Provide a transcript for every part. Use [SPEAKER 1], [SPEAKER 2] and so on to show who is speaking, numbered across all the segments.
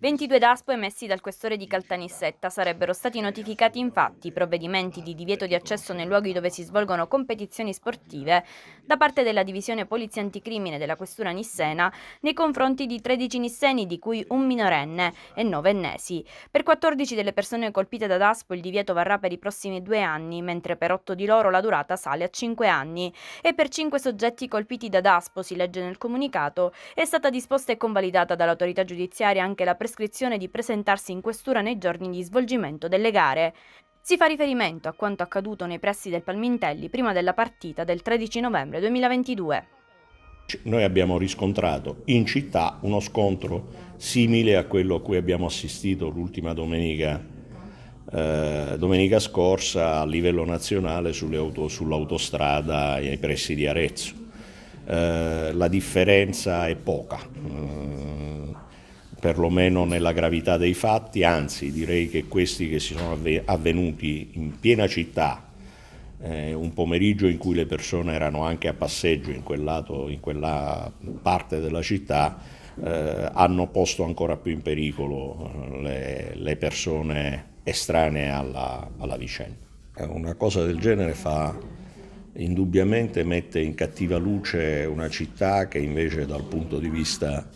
[SPEAKER 1] 22 DASPO emessi dal questore di Caltanissetta sarebbero stati notificati infatti provvedimenti di divieto di accesso nei luoghi dove si svolgono competizioni sportive da parte della divisione polizia anticrimine della questura nissena nei confronti di 13 nisseni di cui un minorenne e 9 ennesi. Per 14 delle persone colpite da DASPO il divieto varrà per i prossimi due anni, mentre per 8 di loro la durata sale a 5 anni e per 5 soggetti colpiti da DASPO, si legge nel comunicato, è stata disposta e convalidata dall'autorità giudiziaria anche la presenza prescrizione di presentarsi in questura nei giorni di svolgimento delle gare. Si fa riferimento a quanto accaduto nei pressi del Palmintelli prima della partita del 13 novembre 2022.
[SPEAKER 2] Noi abbiamo riscontrato in città uno scontro simile a quello a cui abbiamo assistito l'ultima domenica, eh, domenica scorsa a livello nazionale auto, sull'autostrada ai pressi di Arezzo. Eh, la differenza è poca. Eh, perlomeno nella gravità dei fatti, anzi direi che questi che si sono avvenuti in piena città, eh, un pomeriggio in cui le persone erano anche a passeggio in, quel lato, in quella parte della città, eh, hanno posto ancora più in pericolo eh, le, le persone estranee alla, alla vicenda. Eh, una cosa del genere fa indubbiamente mette in cattiva luce una città che invece dal punto di vista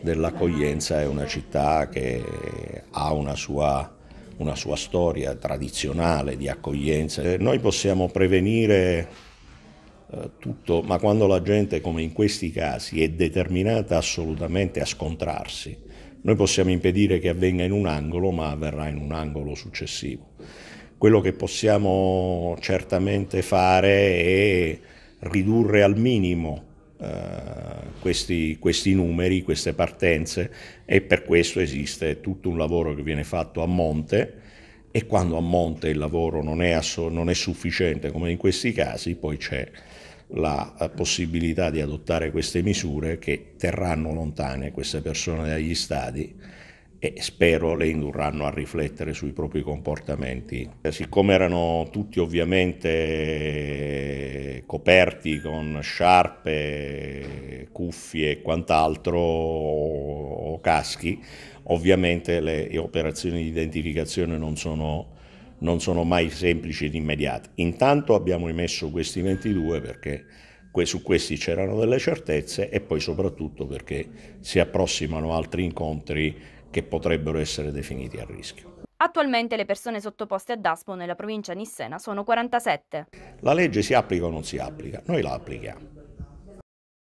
[SPEAKER 2] dell'accoglienza è una città che ha una sua, una sua storia tradizionale di accoglienza. Eh, noi possiamo prevenire eh, tutto, ma quando la gente, come in questi casi, è determinata assolutamente a scontrarsi, noi possiamo impedire che avvenga in un angolo, ma avverrà in un angolo successivo. Quello che possiamo certamente fare è ridurre al minimo eh, questi, questi, numeri, queste partenze e per questo esiste tutto un lavoro che viene fatto a monte e quando a monte il lavoro non è, asso, non è sufficiente come in questi casi poi c'è la eh, possibilità di adottare queste misure che terranno lontane queste persone dagli stadi e spero le indurranno a riflettere sui propri comportamenti. Siccome erano tutti ovviamente coperti con sciarpe, cuffie e quant'altro o, o, caschi, ovviamente le operazioni di identificazione non sono, non sono mai semplici ed immediate. Intanto abbiamo emesso questi 22 perché su questi c'erano delle certezze e poi soprattutto perché si approssimano altri incontri che potrebbero essere definiti a rischio.
[SPEAKER 1] Attualmente le persone sottoposte a DASPO nella provincia nissena sono 47.
[SPEAKER 2] La legge si applica o non si applica? Noi la applichiamo.